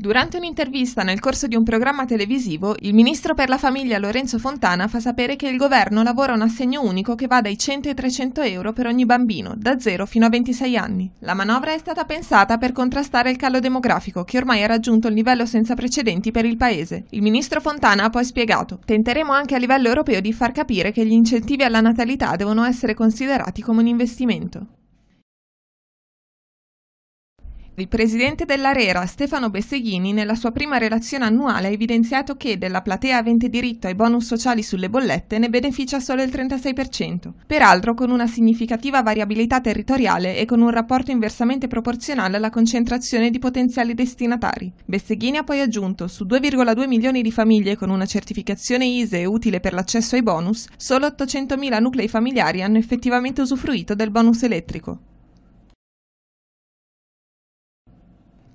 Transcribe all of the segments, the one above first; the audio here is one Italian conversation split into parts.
Durante un'intervista nel corso di un programma televisivo, il ministro per la famiglia Lorenzo Fontana fa sapere che il governo lavora un assegno unico che va dai 100 ai 300 euro per ogni bambino, da 0 fino a 26 anni. La manovra è stata pensata per contrastare il calo demografico, che ormai ha raggiunto un livello senza precedenti per il paese. Il ministro Fontana ha poi spiegato: Tenteremo anche a livello europeo di far capire che gli incentivi alla natalità devono essere considerati come un investimento. Il presidente dell'Arera, Stefano Besseghini, nella sua prima relazione annuale ha evidenziato che della platea avente diritto ai bonus sociali sulle bollette ne beneficia solo il 36%, peraltro con una significativa variabilità territoriale e con un rapporto inversamente proporzionale alla concentrazione di potenziali destinatari. Besseghini ha poi aggiunto, su 2,2 milioni di famiglie con una certificazione ISE utile per l'accesso ai bonus, solo 800.000 nuclei familiari hanno effettivamente usufruito del bonus elettrico.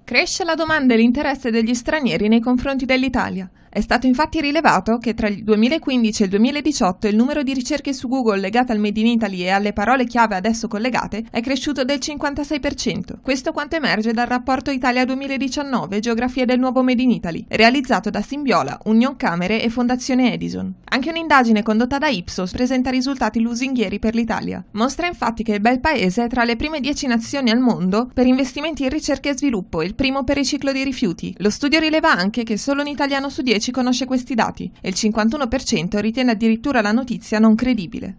Cresce la domanda e l'interesse degli stranieri nei confronti dell'Italia. È stato infatti rilevato che tra il 2015 e il 2018 il numero di ricerche su Google legate al Made in Italy e alle parole chiave adesso collegate è cresciuto del 56%. Questo quanto emerge dal rapporto Italia 2019 Geografia del nuovo Made in Italy, realizzato da Simbiola, Union Camere e Fondazione Edison. Anche un'indagine condotta da Ipsos presenta risultati lusinghieri per l'Italia. Mostra infatti che il bel paese è tra le prime 10 nazioni al mondo per investimenti in ricerca e sviluppo e il primo per il riciclo dei rifiuti. Lo studio rileva anche che solo un italiano su 10 conosce questi dati e il 51% ritiene addirittura la notizia non credibile.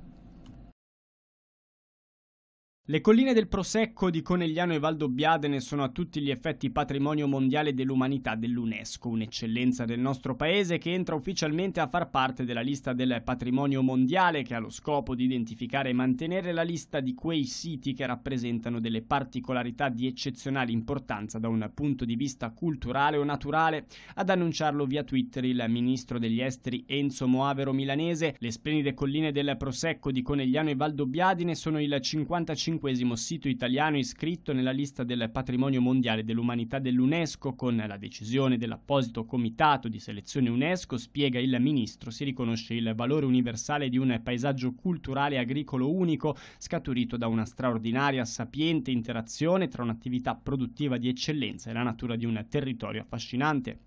Le colline del Prosecco di Conegliano e Valdobbiadene sono a tutti gli effetti patrimonio mondiale dell'umanità dell'UNESCO, un'eccellenza del nostro paese che entra ufficialmente a far parte della lista del patrimonio mondiale che ha lo scopo di identificare e mantenere la lista di quei siti che rappresentano delle particolarità di eccezionale importanza da un punto di vista culturale o naturale. Ad annunciarlo via Twitter il ministro degli esteri Enzo Moavero Milanese, le splendide colline del Prosecco di Conegliano e Valdobbiadene sono il 55 25 sito italiano iscritto nella lista del patrimonio mondiale dell'umanità dell'UNESCO. Con la decisione dell'apposito comitato di selezione UNESCO, spiega il ministro, si riconosce il valore universale di un paesaggio culturale agricolo unico, scaturito da una straordinaria, sapiente interazione tra un'attività produttiva di eccellenza e la natura di un territorio affascinante.